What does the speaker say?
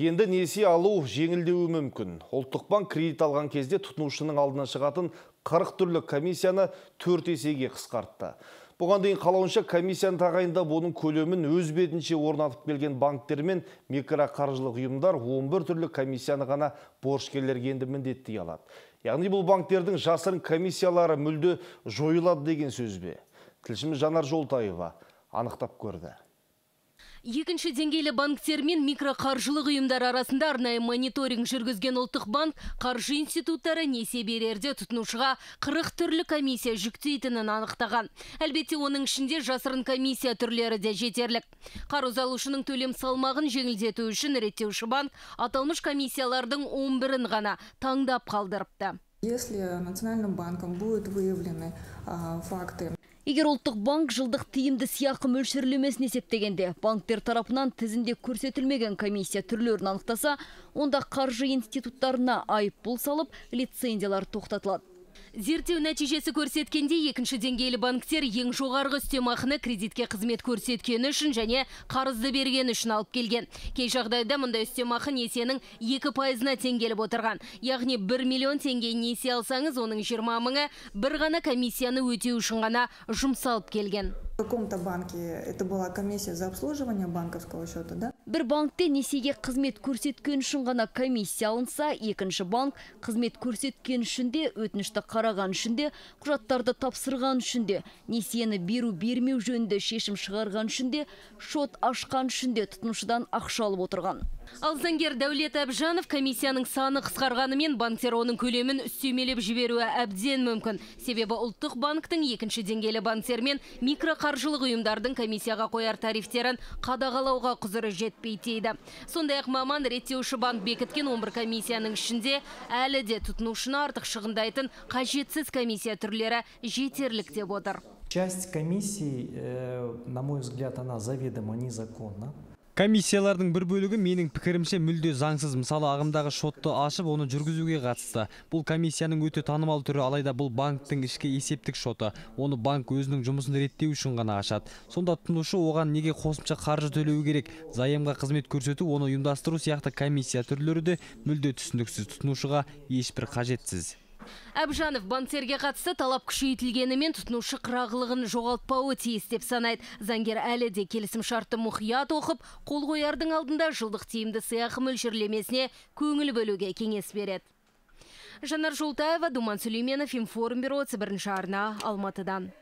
Енді несие алу жеңілдеуі мүмкін. Ұлттық банк кредит алған кезде тұтынушының алдына шығатын 40 түрлі комиссияны 4 есеге қысқартты. Бұған дейін қалауынша комиссияны тағайында оның көлемін өз бетінше орнатып келген банктер мен микроқаржылық ұйымдар 11 түрлі комиссияны ғана борышкерлерге енді міндетті алады. Яғни бұл банктердің жасырын комиссиялары мүлде жойылады деген сөз бе? Тілшіміз Жанар Жолтаева анықтап көрді екінші деңгейлі банктер мен микроқаржылық ұйымдар арасында арнайы мониторинг жүргізген ұлттық банк қаржы институттары несие берерде тұтынушыға қырық түрлі комиссия жүктейтінін анықтаған әлбетте оның ішінде жасырын комиссия түрлері де жетерлік қарыз алушының төлем салмағын жеңілдету үшін реттеуші банк аталмыш комиссиялардың 11-ін ғана таңдап қалдырыпты Если Национальным банком будут выявлены факты Егер ұлттық банк жылдық тиімді сияқы мөлшерлемесін есептегенде, банктер тарапынан тізінде көрсетілмеген комиссия түрлерін анықтаса, онда қаржы институттарына айып бұл салып, лицензиялар тоқтатылады. Зерттеу нәтижесі көрсеткенде екінші деңгейлі банктер ең жоғарғы үстемақыны кредитке қызмет көрсеткені үшін және қарызды берген үшін алып келген. Кей жағдайда мұндай үстемақы несенің 2 пайызына теңгеліп отырған. Яғни 1 миллион теңге несе алсаңыз, оның 20 мыңы бір ғана комиссияны өтеу үшін ғана жұмсалып келген каком-то банке это была комиссия за обслуживание банковского счета, да? Бір банкте несиеге қызмет көрсеткен үшін ғана комиссия алынса, екінші банк қызмет көрсеткен үшін де, өтінішті қараған үшін де, құжаттарды тапсырған үшін де, несиені беру бермеу жөнінде шешім шығарған үшін шот ашқан үшін де тұтынушыдан ақша отырған. Ал заңгер Дәулет Әбжанов комиссияның саны қысқарғанымен банктер оның көлемін үстемелеп жіберуі әбден мүмкін. Себебі ұлттық банктың екінші деңгейлі банктер мен микроқаржылық ұйымдардың комиссияға қояр тарифтерін қадағалауға құзыры жетпейтейді. Сондай ақ маман реттеуші банк бекіткен 11 комиссияның ішінде әлі де тұтынушына артық шығындайтын қажетсіз комиссия түрлері жетерлік деп отыр. Часть комиссии, э, на мой взгляд, она заведомо незаконна комиссиялардың бір бөлігі менің пікірімше мүлде заңсыз мысалы ағымдағы шотты ашып оны жүргізуге қатысты бұл комиссияның өте танымал түрі алайда бұл банктің ішкі есептік шоты оны банк өзінің жұмысын реттеу үшін ғана ашады сонда тұтынушы оған неге қосымша қаржы төлеу керек заемға қызмет көрсету оны ұйымдастыру сияқты комиссия түрлері де мүлде түсініксіз тұтынушыға ешбір қажетсіз әбжанов банктерге қатысты талап күшейтілгенімен тұтынушы қырағылығын жоғалтпауы тиіс деп санайды заңгер әлі де келісім шартты мұқият оқып қол қоярдың алдында жылдық тиімді сыйақы мөлшерлемесіне көңіл бөлуге кеңес береді жанар жолтаева думан сүлейменов информбюро бірінші арна алматыдан